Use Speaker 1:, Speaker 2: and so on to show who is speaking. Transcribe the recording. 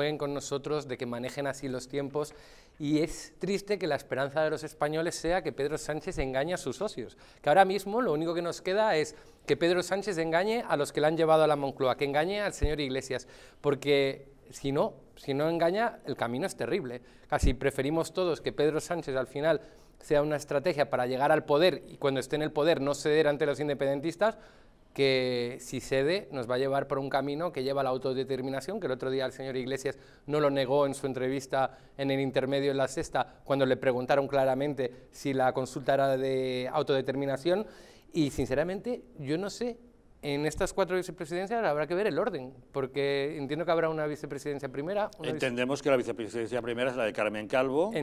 Speaker 1: jueguen con nosotros, de que manejen así los tiempos. Y es triste que la esperanza de los españoles sea que Pedro Sánchez engañe a sus socios. Que ahora mismo lo único que nos queda es que Pedro Sánchez engañe a los que le han llevado a la Moncloa, que engañe al señor Iglesias. Porque si no, si no engaña, el camino es terrible. Casi preferimos todos que Pedro Sánchez al final sea una estrategia para llegar al poder y cuando esté en el poder no ceder ante los independentistas que si cede nos va a llevar por un camino que lleva a la autodeterminación, que el otro día el señor Iglesias no lo negó en su entrevista en el intermedio en la sexta, cuando le preguntaron claramente si la consulta era de autodeterminación. Y sinceramente yo no sé, en estas cuatro vicepresidencias habrá que ver el orden, porque entiendo que habrá una vicepresidencia primera.
Speaker 2: Entendemos que la vicepresidencia primera es la de Carmen Calvo.